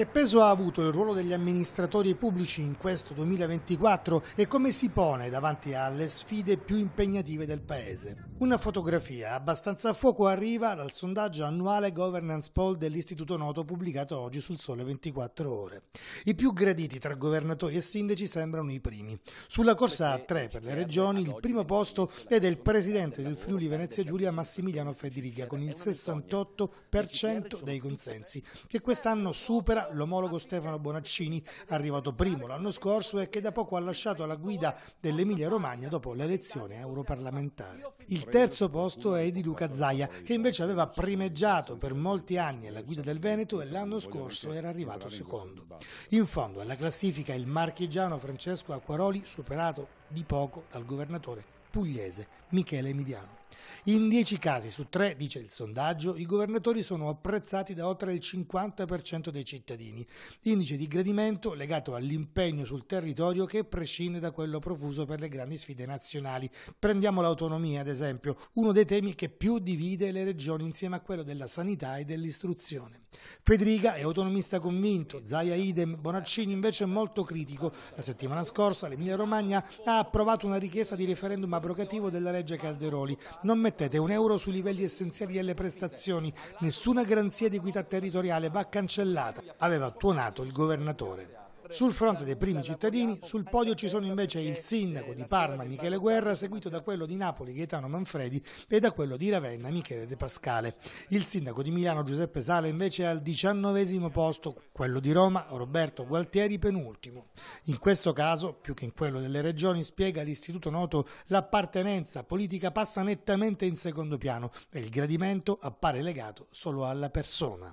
Che peso ha avuto il ruolo degli amministratori pubblici in questo 2024 e come si pone davanti alle sfide più impegnative del Paese? Una fotografia abbastanza a fuoco arriva dal sondaggio annuale Governance Poll dell'Istituto Noto pubblicato oggi sul Sole 24 Ore. I più graditi tra governatori e sindaci sembrano i primi. Sulla corsa a tre per le regioni il primo posto è del presidente del Friuli Venezia Giulia Massimiliano Federica con il 68% dei consensi che quest'anno supera l'omologo Stefano Bonaccini, arrivato primo l'anno scorso e che da poco ha lasciato la guida dell'Emilia Romagna dopo l'elezione europarlamentare. Il terzo posto è di Luca Zaia, che invece aveva primeggiato per molti anni alla guida del Veneto e l'anno scorso era arrivato secondo. In fondo alla classifica il marchigiano Francesco Acquaroli, superato di poco dal governatore pugliese Michele Emiliano. In 10 casi su 3, dice il sondaggio, i governatori sono apprezzati da oltre il 50% dei cittadini, indice di gradimento legato all'impegno sul territorio che prescinde da quello profuso per le grandi sfide nazionali. Prendiamo l'autonomia, ad esempio, uno dei temi che più divide le regioni insieme a quello della sanità e dell'istruzione. Federica è autonomista convinto, Zaia idem, Bonaccini invece è molto critico. La settimana scorsa l'Emilia Romagna ha approvato una richiesta di referendum abrogativo della legge Calderoli. Non mettete un euro sui livelli essenziali delle prestazioni, nessuna garanzia di equità territoriale va cancellata, aveva tuonato il governatore. Sul fronte dei primi cittadini, sul podio ci sono invece il sindaco di Parma Michele Guerra, seguito da quello di Napoli Gaetano Manfredi e da quello di Ravenna Michele De Pascale. Il sindaco di Milano Giuseppe Sala invece è al diciannovesimo posto, quello di Roma Roberto Gualtieri penultimo. In questo caso, più che in quello delle regioni, spiega l'istituto noto l'appartenenza politica passa nettamente in secondo piano e il gradimento appare legato solo alla persona.